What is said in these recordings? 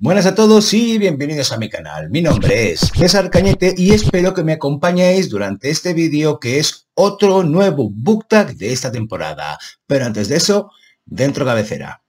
Buenas a todos y bienvenidos a mi canal. Mi nombre es César Cañete y espero que me acompañéis durante este vídeo que es otro nuevo book tag de esta temporada. Pero antes de eso, dentro cabecera.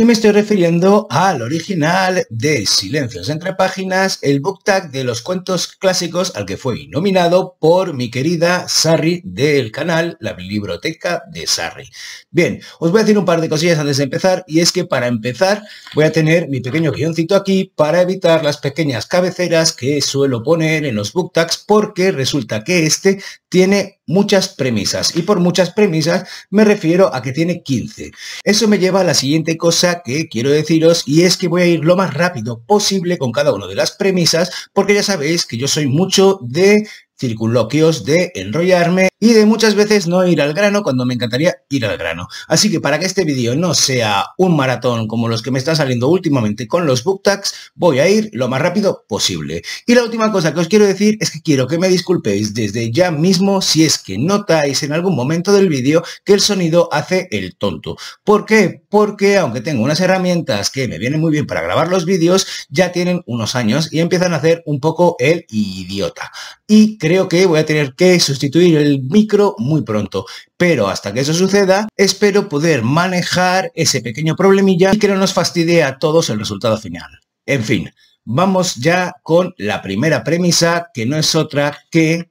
Y me estoy refiriendo al original de Silencios entre Páginas, el book tag de los cuentos clásicos al que fue nominado por mi querida Sarri del canal La Biblioteca de Sarri. Bien, os voy a decir un par de cosillas antes de empezar y es que para empezar voy a tener mi pequeño guioncito aquí para evitar las pequeñas cabeceras que suelo poner en los booktags porque resulta que este tiene muchas premisas. Y por muchas premisas me refiero a que tiene 15. Eso me lleva a la siguiente cosa que quiero deciros y es que voy a ir lo más rápido posible con cada una de las premisas porque ya sabéis que yo soy mucho de circunloquios de enrollarme y de muchas veces no ir al grano cuando me encantaría ir al grano. Así que para que este vídeo no sea un maratón como los que me está saliendo últimamente con los tags, voy a ir lo más rápido posible. Y la última cosa que os quiero decir es que quiero que me disculpéis desde ya mismo si es que notáis en algún momento del vídeo que el sonido hace el tonto. ¿Por qué? Porque aunque tengo unas herramientas que me vienen muy bien para grabar los vídeos, ya tienen unos años y empiezan a hacer un poco el idiota. Y creo que voy a tener que sustituir el micro muy pronto. Pero hasta que eso suceda, espero poder manejar ese pequeño problemilla y que no nos fastidie a todos el resultado final. En fin, vamos ya con la primera premisa, que no es otra que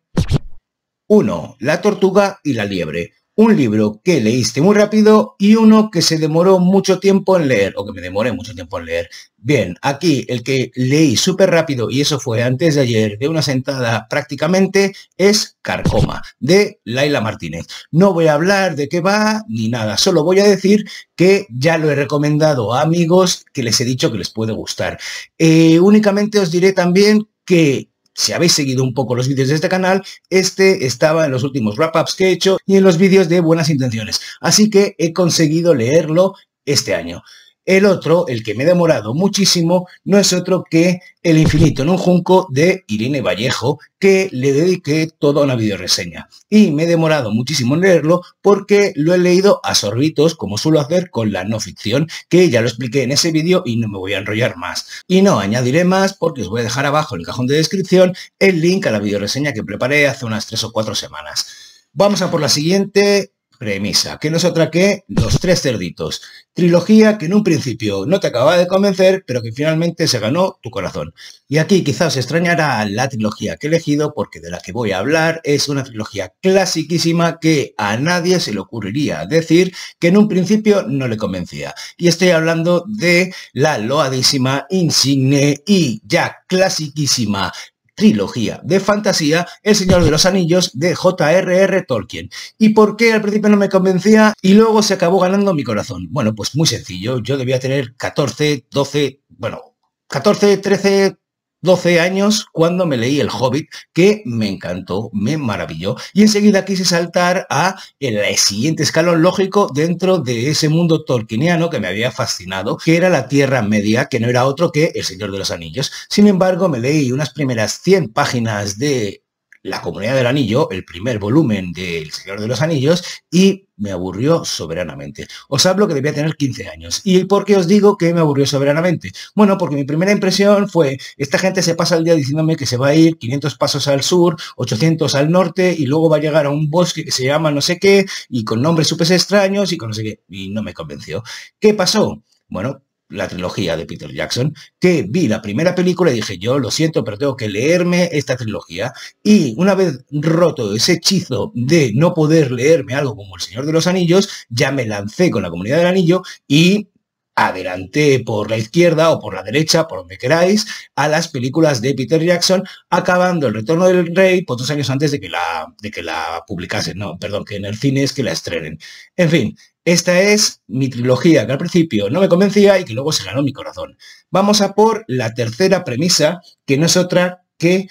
1. La tortuga y la liebre un libro que leíste muy rápido y uno que se demoró mucho tiempo en leer, o que me demoré mucho tiempo en leer. Bien, aquí el que leí súper rápido, y eso fue antes de ayer, de una sentada prácticamente, es Carcoma, de Laila Martínez. No voy a hablar de qué va ni nada, solo voy a decir que ya lo he recomendado a amigos que les he dicho que les puede gustar. Eh, únicamente os diré también que si habéis seguido un poco los vídeos de este canal, este estaba en los últimos wrap-ups que he hecho y en los vídeos de buenas intenciones. Así que he conseguido leerlo este año. El otro, el que me he demorado muchísimo, no es otro que El infinito en un junco de Irene Vallejo, que le dediqué toda una videoreseña. Y me he demorado muchísimo en leerlo porque lo he leído a sorbitos, como suelo hacer con la no ficción, que ya lo expliqué en ese vídeo y no me voy a enrollar más. Y no añadiré más porque os voy a dejar abajo en el cajón de descripción el link a la videoreseña que preparé hace unas 3 o 4 semanas. Vamos a por la siguiente, premisa, que no es otra que Los Tres Cerditos, trilogía que en un principio no te acababa de convencer, pero que finalmente se ganó tu corazón. Y aquí quizás extrañará la trilogía que he elegido, porque de la que voy a hablar es una trilogía clasiquísima que a nadie se le ocurriría decir que en un principio no le convencía. Y estoy hablando de la loadísima, insigne y ya clasiquísima trilogía de fantasía El Señor de los Anillos de J.R.R. Tolkien. ¿Y por qué al principio no me convencía y luego se acabó ganando mi corazón? Bueno, pues muy sencillo, yo debía tener 14, 12, bueno, 14, 13, 12 años cuando me leí El Hobbit, que me encantó, me maravilló, y enseguida quise saltar a el siguiente escalón lógico dentro de ese mundo tolkieniano que me había fascinado, que era la Tierra Media, que no era otro que El Señor de los Anillos. Sin embargo, me leí unas primeras 100 páginas de La Comunidad del Anillo, el primer volumen de El Señor de los Anillos, y me aburrió soberanamente. Os hablo que debía tener 15 años. ¿Y por qué os digo que me aburrió soberanamente? Bueno, porque mi primera impresión fue, esta gente se pasa el día diciéndome que se va a ir 500 pasos al sur, 800 al norte, y luego va a llegar a un bosque que se llama no sé qué, y con nombres súper extraños, y con no sé qué, y no me convenció. ¿Qué pasó? Bueno, la trilogía de Peter Jackson, que vi la primera película y dije, yo lo siento, pero tengo que leerme esta trilogía. Y una vez roto ese hechizo de no poder leerme algo como El Señor de los Anillos, ya me lancé con la Comunidad del Anillo y adelante por la izquierda o por la derecha, por donde queráis, a las películas de Peter Jackson, acabando El Retorno del Rey dos años antes de que la, de que la publicasen, no, perdón, que en el cine es que la estrenen. En fin, esta es mi trilogía que al principio no me convencía y que luego se ganó mi corazón. Vamos a por la tercera premisa, que no es otra que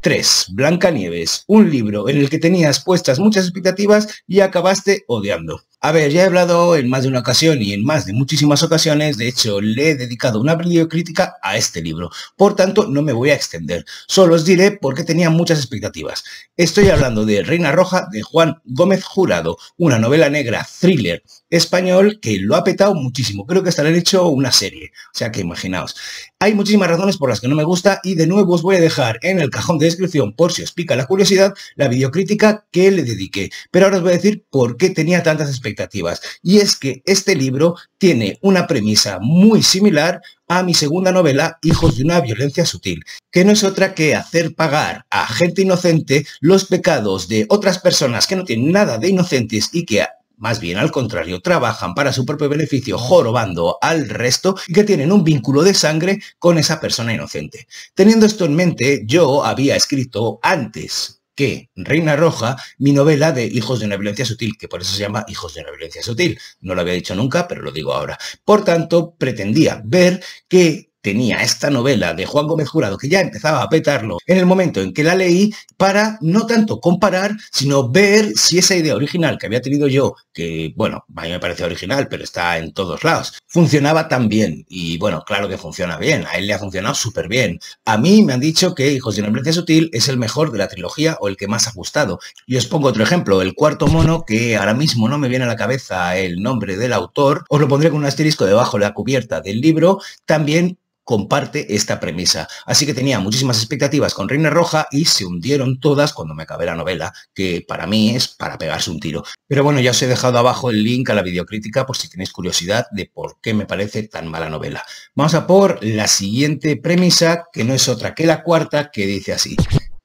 3. Blancanieves, un libro en el que tenías puestas muchas expectativas y acabaste odiando. A ver, ya he hablado en más de una ocasión y en más de muchísimas ocasiones, de hecho le he dedicado una videocrítica a este libro, por tanto no me voy a extender, solo os diré porque tenía muchas expectativas. Estoy hablando de Reina Roja de Juan Gómez Jurado, una novela negra, thriller, español que lo ha petado muchísimo. Creo que hasta le han hecho una serie. O sea que imaginaos. Hay muchísimas razones por las que no me gusta y de nuevo os voy a dejar en el cajón de descripción, por si os pica la curiosidad, la videocrítica que le dediqué. Pero ahora os voy a decir por qué tenía tantas expectativas. Y es que este libro tiene una premisa muy similar a mi segunda novela, Hijos de una violencia sutil, que no es otra que hacer pagar a gente inocente los pecados de otras personas que no tienen nada de inocentes y que más bien al contrario, trabajan para su propio beneficio jorobando al resto y que tienen un vínculo de sangre con esa persona inocente. Teniendo esto en mente, yo había escrito antes que Reina Roja, mi novela de Hijos de una violencia sutil, que por eso se llama Hijos de una violencia sutil. No lo había dicho nunca, pero lo digo ahora. Por tanto, pretendía ver que tenía esta novela de Juan Gómez Jurado, que ya empezaba a petarlo en el momento en que la leí, para no tanto comparar, sino ver si esa idea original que había tenido yo, que bueno, a mí me parece original, pero está en todos lados, funcionaba tan bien. Y bueno, claro que funciona bien, a él le ha funcionado súper bien. A mí me han dicho que Hijos de una Sutil es el mejor de la trilogía o el que más ha gustado. Y os pongo otro ejemplo, el cuarto mono, que ahora mismo no me viene a la cabeza el nombre del autor, os lo pondré con un asterisco debajo de la cubierta del libro, también comparte esta premisa. Así que tenía muchísimas expectativas con Reina Roja y se hundieron todas cuando me acabé la novela, que para mí es para pegarse un tiro. Pero bueno, ya os he dejado abajo el link a la videocrítica por si tenéis curiosidad de por qué me parece tan mala novela. Vamos a por la siguiente premisa, que no es otra que la cuarta, que dice así.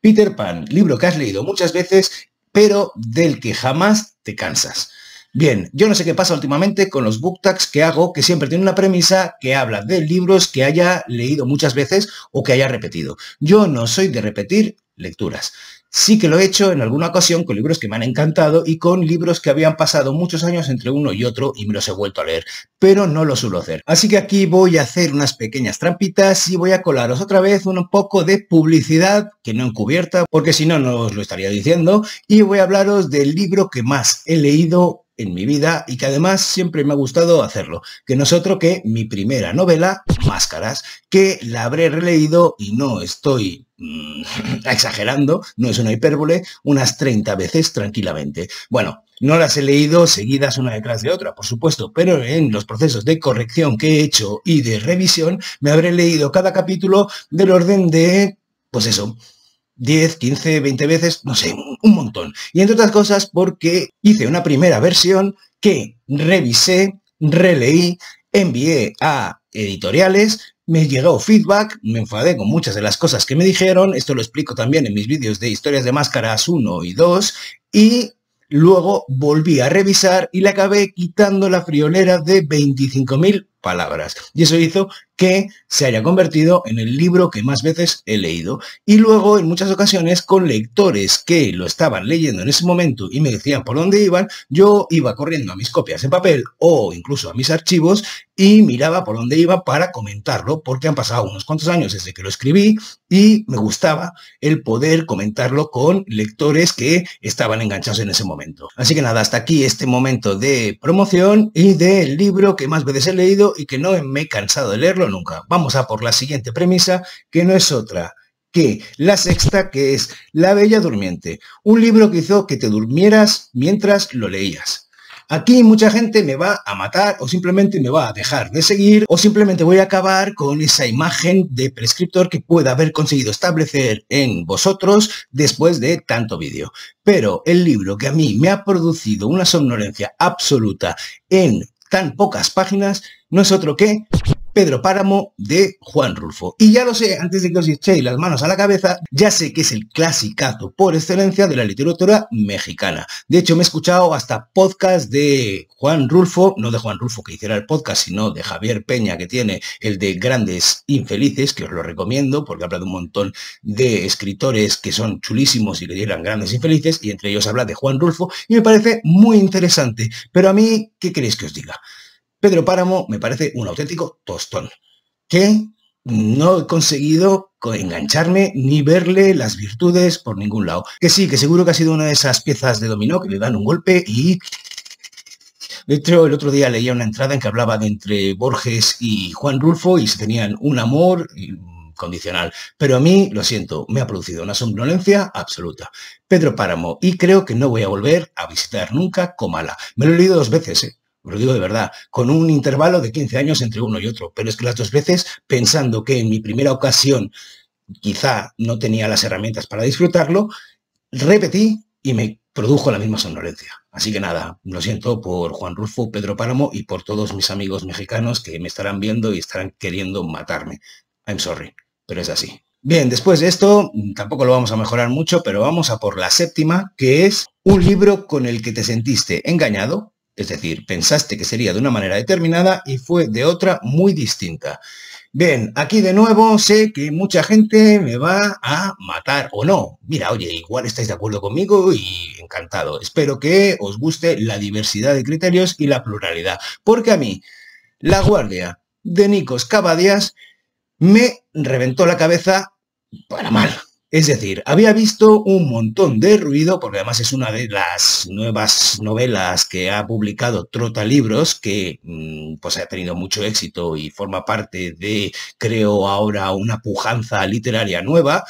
Peter Pan, libro que has leído muchas veces, pero del que jamás te cansas. Bien, yo no sé qué pasa últimamente con los book tags que hago, que siempre tiene una premisa que habla de libros que haya leído muchas veces o que haya repetido. Yo no soy de repetir lecturas. Sí que lo he hecho en alguna ocasión con libros que me han encantado y con libros que habían pasado muchos años entre uno y otro y me los he vuelto a leer, pero no lo suelo hacer. Así que aquí voy a hacer unas pequeñas trampitas y voy a colaros otra vez un poco de publicidad que no encubierta, porque si no, no os lo estaría diciendo, y voy a hablaros del libro que más he leído en mi vida y que además siempre me ha gustado hacerlo, que no es otro que mi primera novela, Máscaras, que la habré releído y no estoy mm, exagerando, no es una hipérbole, unas 30 veces tranquilamente. Bueno, no las he leído seguidas una detrás de otra, por supuesto, pero en los procesos de corrección que he hecho y de revisión, me habré leído cada capítulo del orden de, pues eso, 10, 15, 20 veces, no sé, un montón. Y entre otras cosas porque hice una primera versión que revisé, releí, envié a editoriales, me llegó feedback, me enfadé con muchas de las cosas que me dijeron, esto lo explico también en mis vídeos de historias de máscaras 1 y 2, y luego volví a revisar y le acabé quitando la friolera de 25.000 palabras. Y eso hizo que se haya convertido en el libro que más veces he leído. Y luego, en muchas ocasiones, con lectores que lo estaban leyendo en ese momento y me decían por dónde iban, yo iba corriendo a mis copias de papel o incluso a mis archivos y miraba por dónde iba para comentarlo, porque han pasado unos cuantos años desde que lo escribí y me gustaba el poder comentarlo con lectores que estaban enganchados en ese momento. Así que nada, hasta aquí este momento de promoción y del libro que más veces he leído y que no me he cansado de leerlo nunca. Vamos a por la siguiente premisa, que no es otra que la sexta, que es La Bella Durmiente, un libro que hizo que te durmieras mientras lo leías. Aquí mucha gente me va a matar o simplemente me va a dejar de seguir o simplemente voy a acabar con esa imagen de prescriptor que pueda haber conseguido establecer en vosotros después de tanto vídeo. Pero el libro que a mí me ha producido una somnolencia absoluta en tan pocas páginas no es otro que Pedro Páramo de Juan Rulfo. Y ya lo sé, antes de que os echéis las manos a la cabeza, ya sé que es el clasicazo por excelencia de la literatura mexicana. De hecho, me he escuchado hasta podcast de Juan Rulfo, no de Juan Rulfo que hiciera el podcast, sino de Javier Peña, que tiene el de Grandes Infelices, que os lo recomiendo, porque habla de un montón de escritores que son chulísimos y que dieran grandes infelices, y entre ellos habla de Juan Rulfo, y me parece muy interesante. Pero a mí, ¿qué queréis que os diga? Pedro Páramo me parece un auténtico tostón, que no he conseguido engancharme ni verle las virtudes por ningún lado. Que sí, que seguro que ha sido una de esas piezas de dominó que le dan un golpe y... De el otro día leía una entrada en que hablaba de entre Borges y Juan Rulfo y se tenían un amor condicional. Pero a mí, lo siento, me ha producido una somnolencia absoluta. Pedro Páramo, y creo que no voy a volver a visitar nunca Comala. Me lo he leído dos veces, ¿eh? lo digo de verdad, con un intervalo de 15 años entre uno y otro. Pero es que las dos veces, pensando que en mi primera ocasión quizá no tenía las herramientas para disfrutarlo, repetí y me produjo la misma sonorencia. Así que nada, lo siento por Juan Rufo, Pedro Páramo y por todos mis amigos mexicanos que me estarán viendo y estarán queriendo matarme. I'm sorry, pero es así. Bien, después de esto, tampoco lo vamos a mejorar mucho, pero vamos a por la séptima, que es un libro con el que te sentiste engañado, es decir, pensaste que sería de una manera determinada y fue de otra muy distinta. Bien, aquí de nuevo sé que mucha gente me va a matar o no. Mira, oye, igual estáis de acuerdo conmigo y encantado. Espero que os guste la diversidad de criterios y la pluralidad. Porque a mí, La Guardia de Nicos Cavadías me reventó la cabeza para mal. Es decir, había visto un montón de ruido, porque además es una de las nuevas novelas que ha publicado Trota Libros, que mm, pues ha tenido mucho éxito y forma parte de, creo ahora, una pujanza literaria nueva,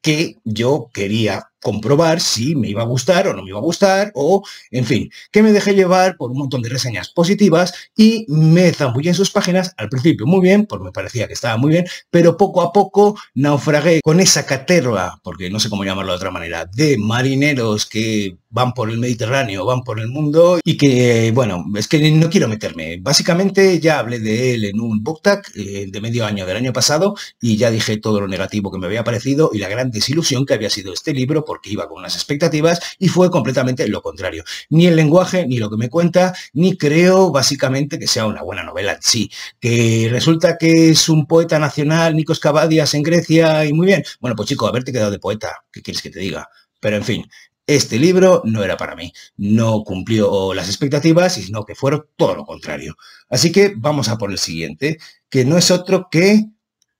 que yo quería comprobar si me iba a gustar o no me iba a gustar, o, en fin, que me dejé llevar por un montón de reseñas positivas y me zambullé en sus páginas al principio muy bien, porque me parecía que estaba muy bien, pero poco a poco naufragué con esa caterva, porque no sé cómo llamarlo de otra manera, de marineros que van por el Mediterráneo, van por el mundo y que, bueno, es que no quiero meterme. Básicamente ya hablé de él en un BookTag eh, de medio año del año pasado y ya dije todo lo negativo que me había parecido y la gran desilusión que había sido este libro porque iba con unas expectativas y fue completamente lo contrario. Ni el lenguaje, ni lo que me cuenta, ni creo básicamente que sea una buena novela en sí. Que resulta que es un poeta nacional, Nikos Cavadias, en Grecia y muy bien. Bueno, pues chico, haberte quedado de poeta, ¿qué quieres que te diga? Pero en fin, este libro no era para mí, no cumplió las expectativas, sino que fueron todo lo contrario. Así que vamos a por el siguiente, que no es otro que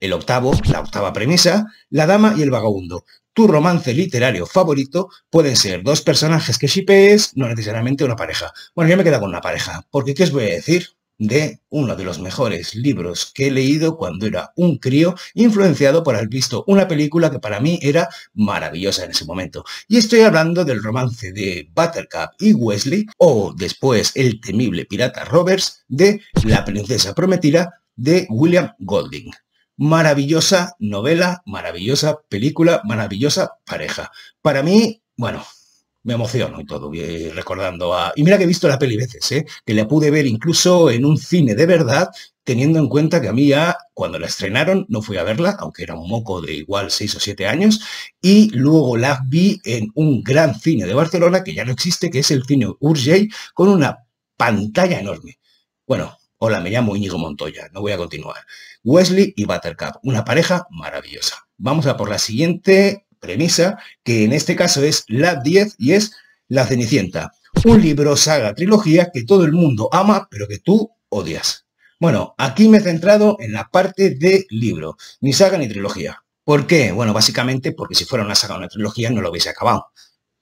el octavo, la octava premisa, La Dama y el Vagabundo, tu romance literario favorito pueden ser dos personajes que shipees, no necesariamente una pareja. Bueno, yo me quedo con una pareja, porque ¿qué os voy a decir? de uno de los mejores libros que he leído cuando era un crío, influenciado por haber visto una película que para mí era maravillosa en ese momento. Y estoy hablando del romance de Buttercup y Wesley, o después El temible pirata Roberts, de La princesa prometida de William Golding. Maravillosa novela, maravillosa película, maravillosa pareja. Para mí, bueno, me emociono y todo, y recordando a... Y mira que he visto la peli veces, ¿eh? que la pude ver incluso en un cine de verdad, teniendo en cuenta que a mí ya, cuando la estrenaron, no fui a verla, aunque era un moco de igual seis o siete años, y luego la vi en un gran cine de Barcelona, que ya no existe, que es el cine Urgey, con una pantalla enorme. Bueno, hola, me llamo Íñigo Montoya, no voy a continuar. Wesley y Buttercup, una pareja maravillosa. Vamos a por la siguiente premisa, que en este caso es la 10 y es La Cenicienta. Un libro, saga, trilogía que todo el mundo ama, pero que tú odias. Bueno, aquí me he centrado en la parte de libro, ni saga ni trilogía. ¿Por qué? Bueno, básicamente porque si fuera una saga o una trilogía no lo hubiese acabado.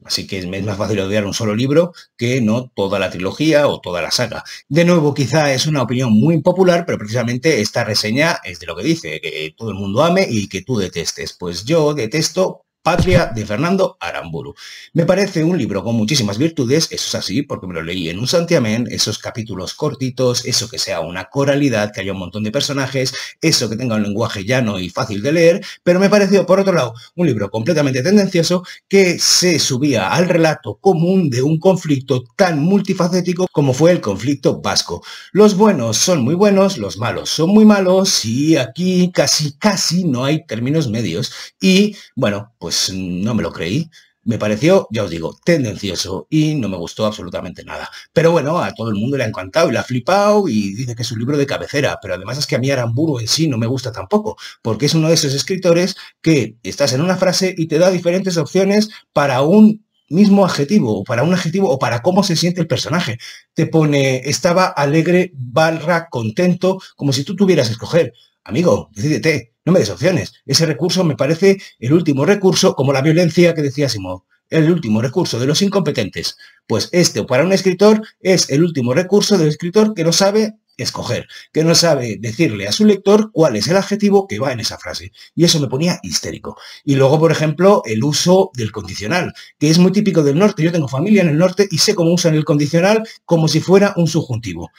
Así que es más fácil odiar un solo libro que no toda la trilogía o toda la saga. De nuevo, quizá es una opinión muy popular, pero precisamente esta reseña es de lo que dice, que todo el mundo ame y que tú detestes. Pues yo detesto Patria de Fernando Aramburu. Me parece un libro con muchísimas virtudes, eso es así, porque me lo leí en un santiamén, esos capítulos cortitos, eso que sea una coralidad, que haya un montón de personajes, eso que tenga un lenguaje llano y fácil de leer, pero me pareció, por otro lado, un libro completamente tendencioso que se subía al relato común de un conflicto tan multifacético como fue el conflicto vasco. Los buenos son muy buenos, los malos son muy malos y aquí casi casi no hay términos medios y bueno, pues pues, no me lo creí. Me pareció, ya os digo, tendencioso y no me gustó absolutamente nada. Pero bueno, a todo el mundo le ha encantado y le ha flipado y dice que es un libro de cabecera. Pero además es que a mí Aramburu en sí no me gusta tampoco, porque es uno de esos escritores que estás en una frase y te da diferentes opciones para un mismo adjetivo, o para un adjetivo, o para cómo se siente el personaje. Te pone, estaba alegre, barra, contento, como si tú tuvieras que escoger. Amigo, decídete, no me des opciones. Ese recurso me parece el último recurso, como la violencia que decía Simón el último recurso de los incompetentes. Pues este, para un escritor, es el último recurso del escritor que no sabe escoger, que no sabe decirle a su lector cuál es el adjetivo que va en esa frase. Y eso me ponía histérico. Y luego, por ejemplo, el uso del condicional, que es muy típico del norte. Yo tengo familia en el norte y sé cómo usan el condicional como si fuera un subjuntivo.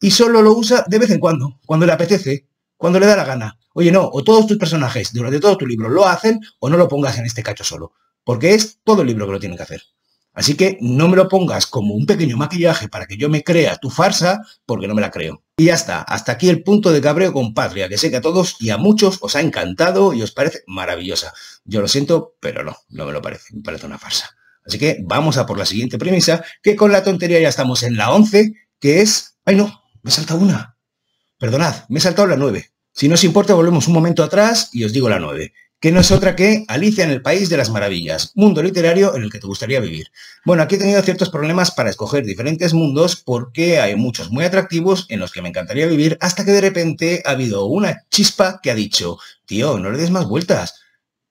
Y solo lo usa de vez en cuando, cuando le apetece, cuando le da la gana. Oye, no, o todos tus personajes durante todo tu libro lo hacen o no lo pongas en este cacho solo, porque es todo el libro que lo tiene que hacer. Así que no me lo pongas como un pequeño maquillaje para que yo me crea tu farsa, porque no me la creo. Y ya está, hasta aquí el punto de cabreo con Patria, que sé que a todos y a muchos os ha encantado y os parece maravillosa. Yo lo siento, pero no, no me lo parece, me parece una farsa. Así que vamos a por la siguiente premisa, que con la tontería ya estamos en la 11, que es... ¡Ay no! Me salta una. Perdonad, me he saltado la 9. Si no os importa, volvemos un momento atrás y os digo la 9, que no es otra que Alicia en el País de las Maravillas, mundo literario en el que te gustaría vivir. Bueno, aquí he tenido ciertos problemas para escoger diferentes mundos porque hay muchos muy atractivos en los que me encantaría vivir hasta que de repente ha habido una chispa que ha dicho, tío, no le des más vueltas,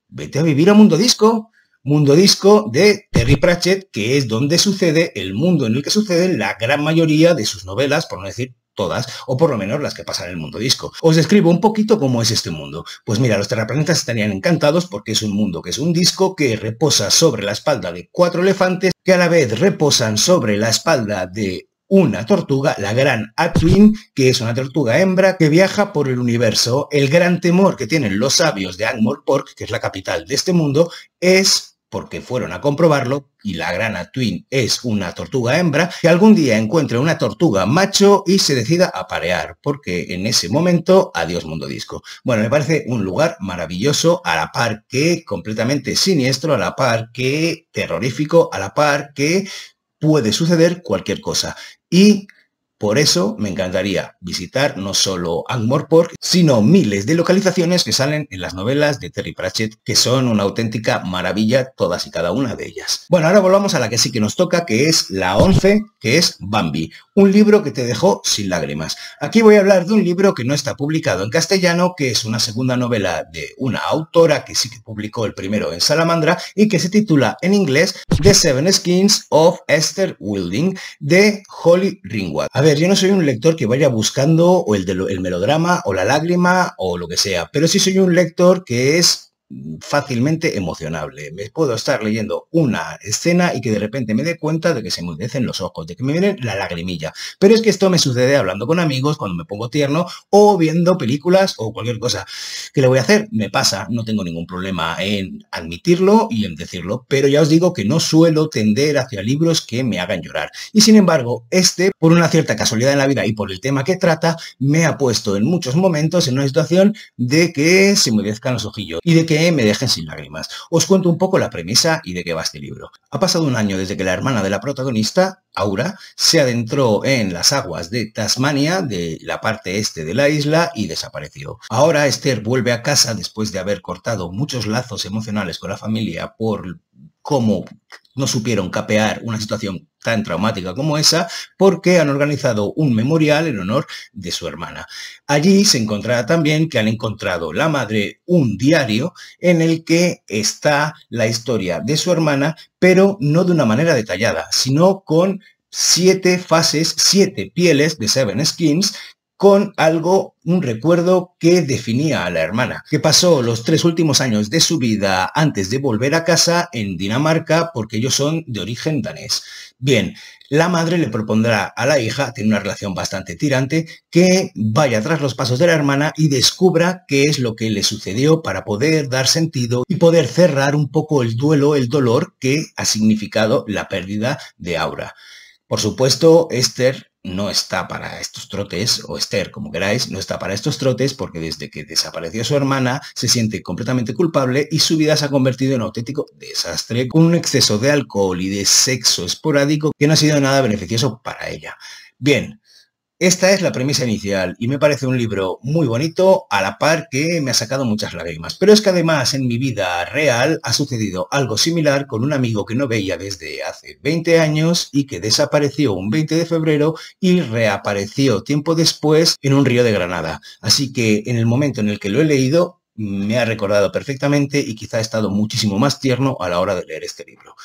vete a vivir a Mundo Disco. Mundo Disco de Terry Pratchett, que es donde sucede el mundo en el que sucede la gran mayoría de sus novelas, por no decir todas, o por lo menos las que pasan en el mundo disco. Os describo un poquito cómo es este mundo. Pues mira, los terraplanetas estarían encantados porque es un mundo que es un disco que reposa sobre la espalda de cuatro elefantes que a la vez reposan sobre la espalda de una tortuga, la gran Atwin, que es una tortuga hembra que viaja por el universo. El gran temor que tienen los sabios de animal que es la capital de este mundo, es porque fueron a comprobarlo y la grana twin es una tortuga hembra, que algún día encuentre una tortuga macho y se decida a parear, porque en ese momento, adiós mundo disco. Bueno, me parece un lugar maravilloso, a la par que completamente siniestro, a la par que terrorífico, a la par que puede suceder cualquier cosa. Y por eso me encantaría visitar no solo Angmorpork, Pork, sino miles de localizaciones que salen en las novelas de Terry Pratchett, que son una auténtica maravilla todas y cada una de ellas. Bueno, ahora volvamos a la que sí que nos toca, que es la 11, que es Bambi, un libro que te dejó sin lágrimas. Aquí voy a hablar de un libro que no está publicado en castellano, que es una segunda novela de una autora que sí que publicó el primero en Salamandra y que se titula en inglés The Seven Skins of Esther Wilding de Holly Ringwald ver, yo no soy un lector que vaya buscando o el, el melodrama o la lágrima o lo que sea, pero sí soy un lector que es fácilmente emocionable. Me puedo estar leyendo una escena y que de repente me dé cuenta de que se me los ojos, de que me viene la lagrimilla. Pero es que esto me sucede hablando con amigos, cuando me pongo tierno, o viendo películas o cualquier cosa. que le voy a hacer? Me pasa, no tengo ningún problema en admitirlo y en decirlo, pero ya os digo que no suelo tender hacia libros que me hagan llorar. Y sin embargo, este, por una cierta casualidad en la vida y por el tema que trata, me ha puesto en muchos momentos en una situación de que se humedezcan los ojillos y de que me dejen sin lágrimas. Os cuento un poco la premisa y de qué va este libro. Ha pasado un año desde que la hermana de la protagonista, Aura, se adentró en las aguas de Tasmania, de la parte este de la isla, y desapareció. Ahora Esther vuelve a casa después de haber cortado muchos lazos emocionales con la familia por cómo no supieron capear una situación tan traumática como esa, porque han organizado un memorial en honor de su hermana. Allí se encontrará también que han encontrado la madre un diario en el que está la historia de su hermana, pero no de una manera detallada, sino con siete fases, siete pieles de Seven Skins con algo, un recuerdo que definía a la hermana, que pasó los tres últimos años de su vida antes de volver a casa en Dinamarca porque ellos son de origen danés. Bien, la madre le propondrá a la hija, tiene una relación bastante tirante, que vaya tras los pasos de la hermana y descubra qué es lo que le sucedió para poder dar sentido y poder cerrar un poco el duelo, el dolor que ha significado la pérdida de Aura. Por supuesto, Esther no está para estos trotes, o Esther, como queráis, no está para estos trotes porque desde que desapareció su hermana se siente completamente culpable y su vida se ha convertido en auténtico desastre con un exceso de alcohol y de sexo esporádico que no ha sido nada beneficioso para ella. Bien, esta es la premisa inicial y me parece un libro muy bonito, a la par que me ha sacado muchas lágrimas. Pero es que además en mi vida real ha sucedido algo similar con un amigo que no veía desde hace 20 años y que desapareció un 20 de febrero y reapareció tiempo después en un río de Granada. Así que en el momento en el que lo he leído, me ha recordado perfectamente y quizá ha estado muchísimo más tierno a la hora de leer este libro.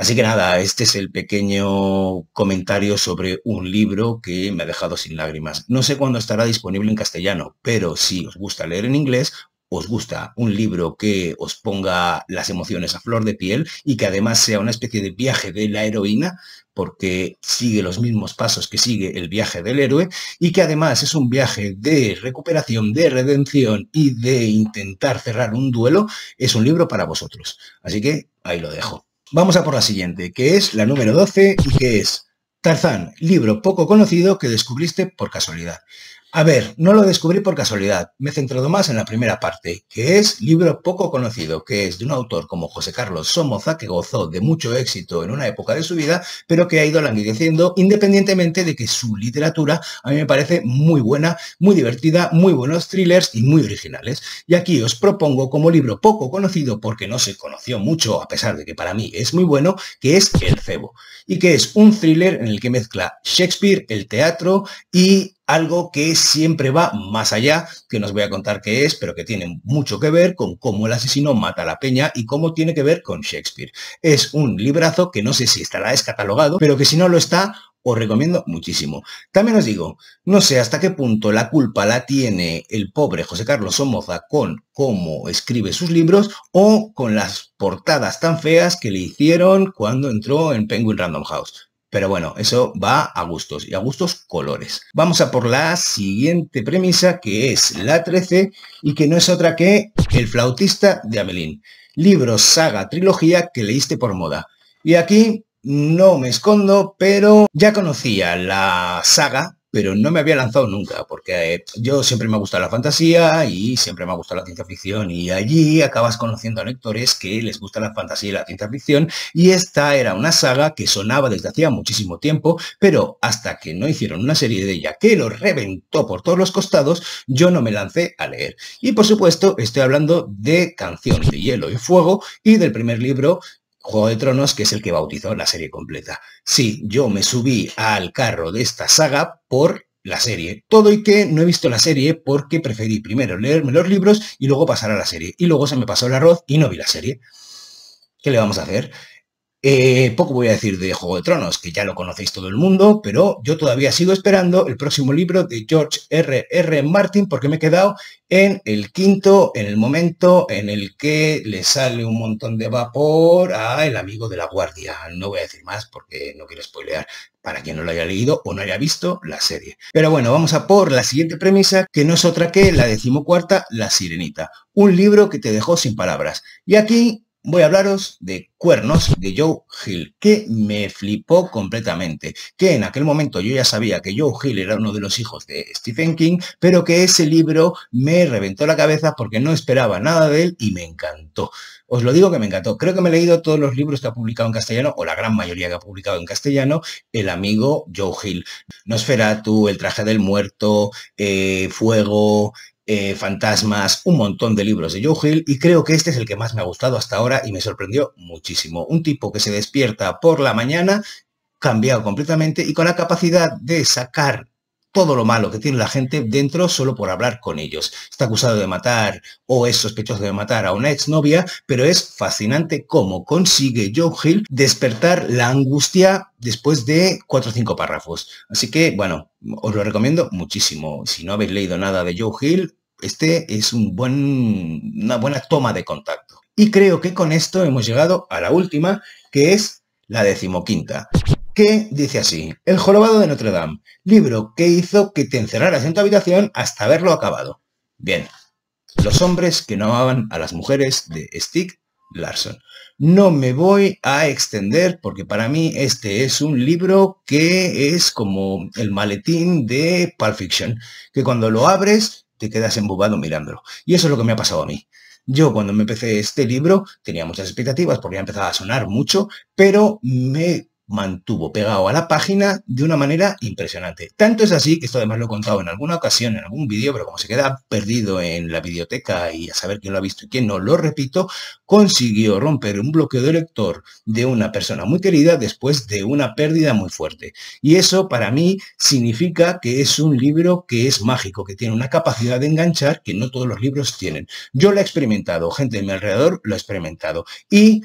Así que nada, este es el pequeño comentario sobre un libro que me ha dejado sin lágrimas. No sé cuándo estará disponible en castellano, pero si os gusta leer en inglés, os gusta un libro que os ponga las emociones a flor de piel y que además sea una especie de viaje de la heroína, porque sigue los mismos pasos que sigue el viaje del héroe y que además es un viaje de recuperación, de redención y de intentar cerrar un duelo, es un libro para vosotros. Así que ahí lo dejo. Vamos a por la siguiente, que es la número 12 y que es Tarzán, libro poco conocido que descubriste por casualidad. A ver, no lo descubrí por casualidad, me he centrado más en la primera parte, que es libro poco conocido, que es de un autor como José Carlos Somoza, que gozó de mucho éxito en una época de su vida, pero que ha ido languideciendo independientemente de que su literatura a mí me parece muy buena, muy divertida, muy buenos thrillers y muy originales. Y aquí os propongo como libro poco conocido, porque no se conoció mucho, a pesar de que para mí es muy bueno, que es El Cebo, y que es un thriller en el que mezcla Shakespeare, el teatro y algo que siempre va más allá, que nos os voy a contar qué es, pero que tiene mucho que ver con cómo el asesino mata a la peña y cómo tiene que ver con Shakespeare. Es un librazo que no sé si estará descatalogado, pero que si no lo está, os recomiendo muchísimo. También os digo, no sé hasta qué punto la culpa la tiene el pobre José Carlos Somoza con cómo escribe sus libros o con las portadas tan feas que le hicieron cuando entró en Penguin Random House. Pero bueno, eso va a gustos y a gustos colores. Vamos a por la siguiente premisa que es la 13 y que no es otra que El flautista de Amelín. Libro, saga, trilogía que leíste por moda. Y aquí no me escondo, pero ya conocía la saga pero no me había lanzado nunca, porque eh, yo siempre me ha gustado la fantasía y siempre me ha gustado la ciencia ficción, y allí acabas conociendo a lectores que les gusta la fantasía y la ciencia ficción, y esta era una saga que sonaba desde hacía muchísimo tiempo, pero hasta que no hicieron una serie de ella que lo reventó por todos los costados, yo no me lancé a leer. Y por supuesto, estoy hablando de Canción de Hielo y Fuego y del primer libro Juego de Tronos, que es el que bautizó la serie completa. Sí, yo me subí al carro de esta saga por la serie. Todo y que no he visto la serie porque preferí primero leerme los libros y luego pasar a la serie. Y luego se me pasó el arroz y no vi la serie. ¿Qué le vamos a hacer? Eh, poco voy a decir de Juego de Tronos, que ya lo conocéis todo el mundo, pero yo todavía sigo esperando el próximo libro de George R. R. Martin porque me he quedado en el quinto, en el momento en el que le sale un montón de vapor a el amigo de la guardia. No voy a decir más porque no quiero spoilear para quien no lo haya leído o no haya visto la serie. Pero bueno, vamos a por la siguiente premisa, que no es otra que la decimocuarta, La Sirenita, un libro que te dejó sin palabras. Y aquí voy a hablaros de Cuernos de Joe Hill, que me flipó completamente. Que en aquel momento yo ya sabía que Joe Hill era uno de los hijos de Stephen King, pero que ese libro me reventó la cabeza porque no esperaba nada de él y me encantó. Os lo digo que me encantó. Creo que me he leído todos los libros que ha publicado en castellano, o la gran mayoría que ha publicado en castellano, el amigo Joe Hill. Nosferatu, El traje del muerto, eh, Fuego, eh, fantasmas, un montón de libros de Joe Hill y creo que este es el que más me ha gustado hasta ahora y me sorprendió mucho. Un tipo que se despierta por la mañana cambiado completamente y con la capacidad de sacar todo lo malo que tiene la gente dentro solo por hablar con ellos. Está acusado de matar o es sospechoso de matar a una exnovia, pero es fascinante cómo consigue Joe Hill despertar la angustia después de cuatro o cinco párrafos. Así que, bueno, os lo recomiendo muchísimo. Si no habéis leído nada de Joe Hill, este es un buen, una buena toma de contacto. Y creo que con esto hemos llegado a la última, que es la decimoquinta, que dice así, El jorobado de Notre Dame, libro que hizo que te encerraras en tu habitación hasta haberlo acabado. Bien, los hombres que no amaban a las mujeres de Stig Larson. No me voy a extender porque para mí este es un libro que es como el maletín de Pulp Fiction, que cuando lo abres te quedas embobado mirándolo. Y eso es lo que me ha pasado a mí. Yo cuando me empecé este libro tenía muchas expectativas porque ya empezaba a sonar mucho, pero me mantuvo pegado a la página de una manera impresionante. Tanto es así, que esto además lo he contado en alguna ocasión, en algún vídeo, pero como se queda perdido en la biblioteca y a saber quién lo ha visto y quién no, lo repito, consiguió romper un bloqueo de lector de una persona muy querida después de una pérdida muy fuerte. Y eso para mí significa que es un libro que es mágico, que tiene una capacidad de enganchar que no todos los libros tienen. Yo lo he experimentado, gente de mi alrededor lo ha experimentado. Y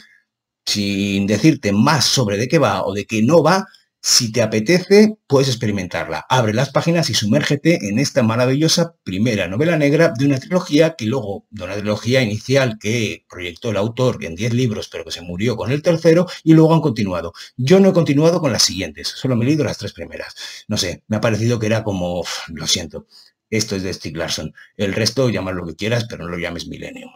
sin decirte más sobre de qué va o de qué no va, si te apetece, puedes experimentarla. Abre las páginas y sumérgete en esta maravillosa primera novela negra de una trilogía que luego, de una trilogía inicial que proyectó el autor en 10 libros, pero que se murió con el tercero, y luego han continuado. Yo no he continuado con las siguientes, solo me he leído las tres primeras. No sé, me ha parecido que era como, lo siento, esto es de Stieg Larsson. El resto, llamas lo que quieras, pero no lo llames Millennium.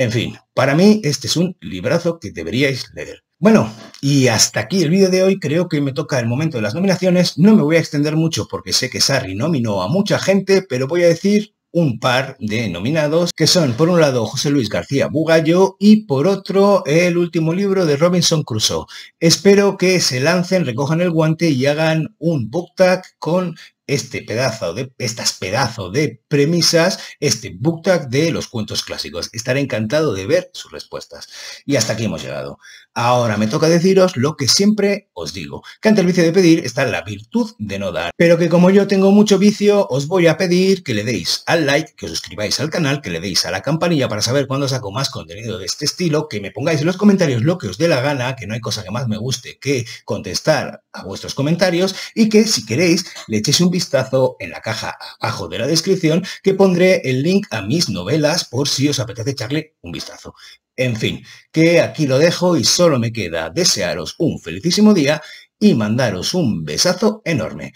En fin, para mí este es un librazo que deberíais leer. Bueno, y hasta aquí el vídeo de hoy. Creo que me toca el momento de las nominaciones. No me voy a extender mucho porque sé que Sarri nominó a mucha gente, pero voy a decir un par de nominados, que son por un lado José Luis García Bugallo y por otro el último libro de Robinson Crusoe. Espero que se lancen, recojan el guante y hagan un tag con este pedazo de, estas pedazo de premisas, este book tag de los cuentos clásicos. Estaré encantado de ver sus respuestas. Y hasta aquí hemos llegado. Ahora me toca deciros lo que siempre os digo, que ante el vicio de pedir está la virtud de no dar, pero que como yo tengo mucho vicio, os voy a pedir que le deis al like, que os suscribáis al canal, que le deis a la campanilla para saber cuándo saco más contenido de este estilo, que me pongáis en los comentarios lo que os dé la gana, que no hay cosa que más me guste que contestar a vuestros comentarios y que si queréis le echéis un vistazo en la caja abajo de la descripción que pondré el link a mis novelas por si os apetece echarle un vistazo. En fin, que aquí lo dejo y solo me queda desearos un felicísimo día y mandaros un besazo enorme.